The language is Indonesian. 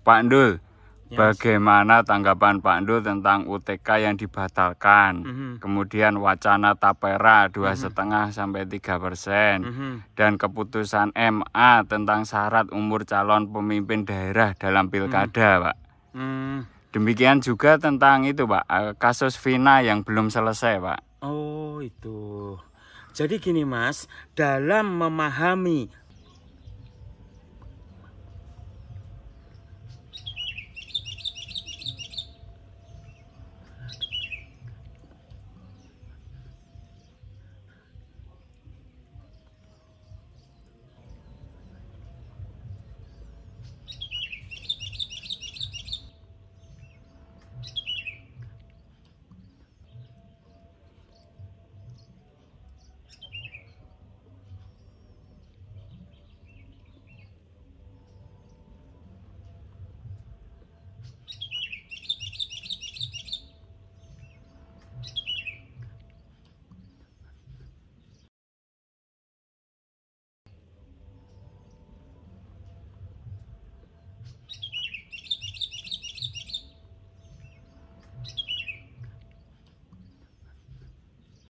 Pak Ndul, yes. bagaimana tanggapan Pak Ndul tentang UTK yang dibatalkan? Mm -hmm. Kemudian wacana tapera dua mhm. setengah mm -hmm. sampai tiga persen, mm -hmm. dan keputusan MA tentang syarat umur calon pemimpin daerah dalam mhm. pilkada, mm. Pak. Mm. Demikian juga tentang itu, Pak, eh, kasus Vina yang belum selesai, Pak. Oh, itu. Jadi gini, Mas, dalam memahami